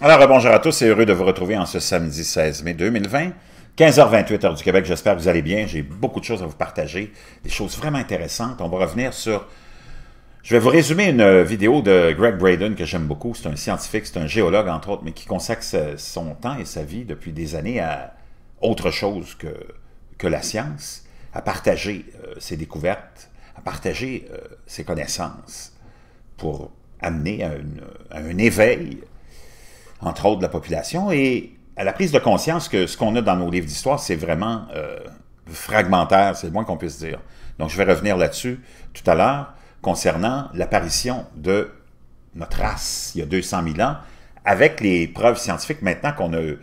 Alors, bonjour à tous et heureux de vous retrouver en ce samedi 16 mai 2020. 15h28 heure du Québec, j'espère que vous allez bien. J'ai beaucoup de choses à vous partager, des choses vraiment intéressantes. On va revenir sur... Je vais vous résumer une euh, vidéo de Greg Braden que j'aime beaucoup. C'est un scientifique, c'est un géologue entre autres, mais qui consacre son temps et sa vie depuis des années à autre chose que, que la science, à partager euh, ses découvertes, à partager euh, ses connaissances pour amener à un éveil entre autres de la population, et à la prise de conscience que ce qu'on a dans nos livres d'histoire, c'est vraiment euh, fragmentaire, c'est le moins qu'on puisse dire. Donc je vais revenir là-dessus tout à l'heure concernant l'apparition de notre race il y a 200 000 ans, avec les preuves scientifiques maintenant qu'on a,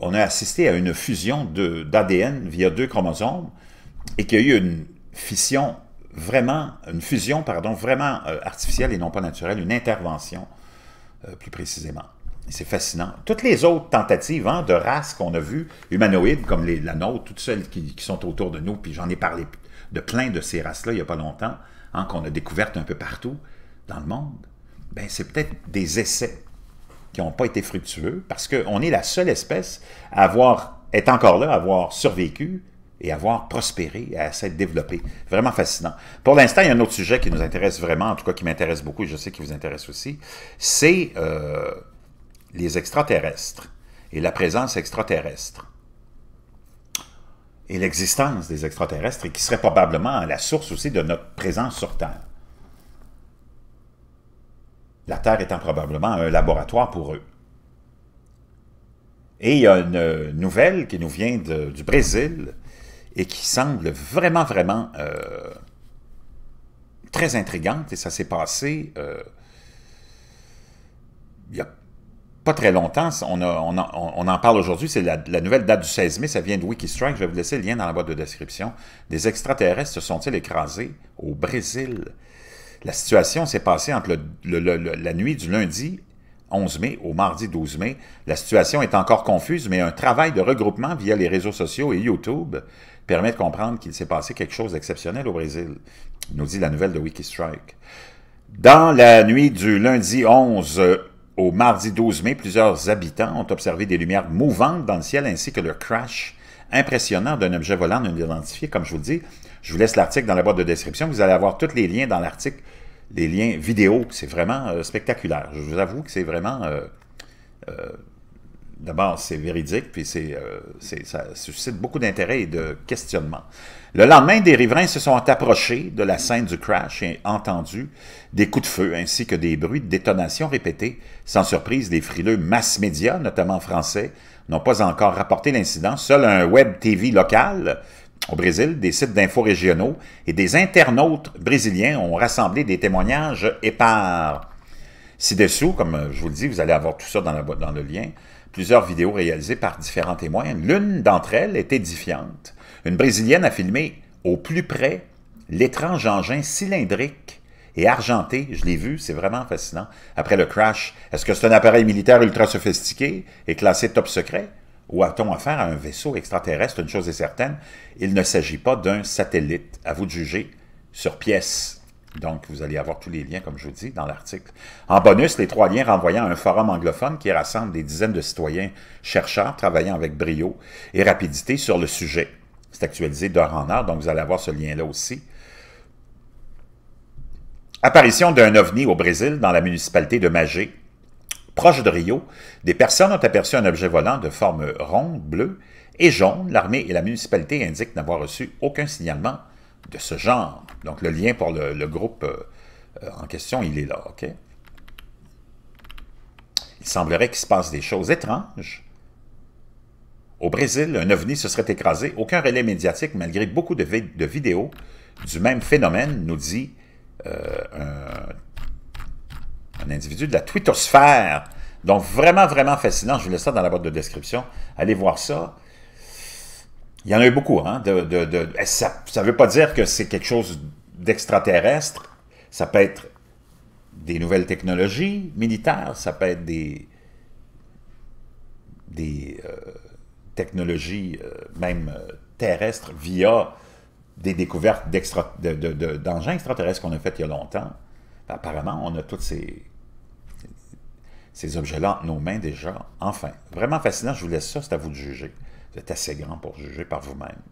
on a assisté à une fusion d'ADN via deux chromosomes et qu'il y a eu une fission vraiment, une fusion, pardon, vraiment euh, artificielle et non pas naturelle, une intervention euh, plus précisément. C'est fascinant. Toutes les autres tentatives hein, de races qu'on a vues, humanoïdes comme les, la nôtre, toutes celles qui, sont autour de nous, puis j'en ai parlé de plein de ces races-là il n'y a pas longtemps, hein, qu'on a découvertes un peu partout dans le monde, ben, c'est peut-être des essais qui n'ont pas été fructueux parce qu'on est la seule espèce à avoir, être encore là, à avoir survécu et avoir prospéré, à s'être développé. Vraiment fascinant. Pour l'instant, il y a un autre sujet qui nous intéresse vraiment, en tout cas qui m'intéresse beaucoup et je sais qui vous intéresse aussi, c'est... Euh, les extraterrestres et la présence extraterrestre et l'existence des extraterrestres et qui serait probablement la source aussi de notre présence sur Terre. La Terre étant probablement un laboratoire pour eux. Et il y a une nouvelle qui nous vient du Brésil et qui semble vraiment, vraiment euh, très intrigante. Et ça s'est passé euh, il y a très longtemps, on, en parle aujourd'hui, c'est la, nouvelle date du 16 mai, ça vient de Wikistrike, je vais vous laisser le lien dans la boîte de description. Des extraterrestres se sont-ils écrasés au Brésil? La situation s'est passée entre la nuit du lundi 11 mai au mardi 12 mai. La situation est encore confuse, mais un travail de regroupement via les réseaux sociaux et YouTube permet de comprendre qu'il s'est passé quelque chose d'exceptionnel au Brésil, nous dit la nouvelle de Wikistrike. Dans la nuit du lundi 11 au mardi 12 mai, plusieurs habitants ont observé des lumières mouvantes dans le ciel ainsi que le crash impressionnant d'un objet volant non identifié, comme je vous le dis. Je vous laisse l'article dans la boîte de description. Vous allez avoir tous les liens dans l'article, les liens vidéo. C'est vraiment euh, spectaculaire. Je vous avoue que c'est vraiment... Euh, euh, D'abord, c'est véridique, puis euh, ça suscite beaucoup d'intérêt et de questionnement. Le lendemain, des riverains se sont approchés de la scène du crash et ont entendu des coups de feu ainsi que des bruits de détonation répétés. Sans surprise, des frileux mass médias, notamment français, n'ont pas encore rapporté l'incident. Seul un web TV local au Brésil, des sites d'infos régionaux et des internautes brésiliens ont rassemblé des témoignages épars. Ci-dessous, comme je vous le dis, vous allez avoir tout ça dans, la, dans le lien, plusieurs vidéos réalisées par différents témoins. L'une d'entre elles est édifiante. Une Brésilienne a filmé au plus près l'étrange engin cylindrique et argenté, je l'ai vu, c'est vraiment fascinant, après le crash. Est-ce que c'est un appareil militaire ultra sophistiqué et classé top secret? Ou a-t-on affaire à un vaisseau extraterrestre? Une chose est certaine, il ne s'agit pas d'un satellite. À vous de juger sur pièce. Donc, vous allez avoir tous les liens, comme je vous dis, dans l'article. En bonus, les trois liens renvoyant à un forum anglophone qui rassemble des dizaines de citoyens chercheurs travaillant avec brio et rapidité sur le sujet. C'est actualisé d'heure en heure, donc vous allez avoir ce lien-là aussi. Apparition d'un ovni au Brésil dans la municipalité de Magé. Proche de Rio, des personnes ont aperçu un objet volant de forme ronde, bleue et jaune. L'armée et la municipalité indiquent n'avoir reçu aucun signalement de ce genre. Donc, le lien pour le, groupe euh, euh, en question, il est là, OK? Il semblerait qu'il se passe des choses étranges. Au Brésil, un ovni se serait écrasé. Aucun relais médiatique, malgré beaucoup de, vidéos du même phénomène, nous dit euh, un, un, individu de la twittosphère. Donc, vraiment, vraiment fascinant. Je vous laisse ça dans la boîte de description. Allez voir ça. Il y en a eu beaucoup. Hein, de, eh, ça ne veut pas dire que c'est quelque chose d'extraterrestre. Ça peut être des nouvelles technologies militaires, ça peut être des, des euh, technologies euh, même euh, terrestres via des découvertes d'engins extraterrestres qu'on a fait il y a longtemps. Ben, apparemment, on a tous ces, ces objets-là entre nos mains déjà. Enfin, vraiment fascinant, je vous laisse ça, c'est à vous de juger. Vous êtes assez grand pour juger par vous-même.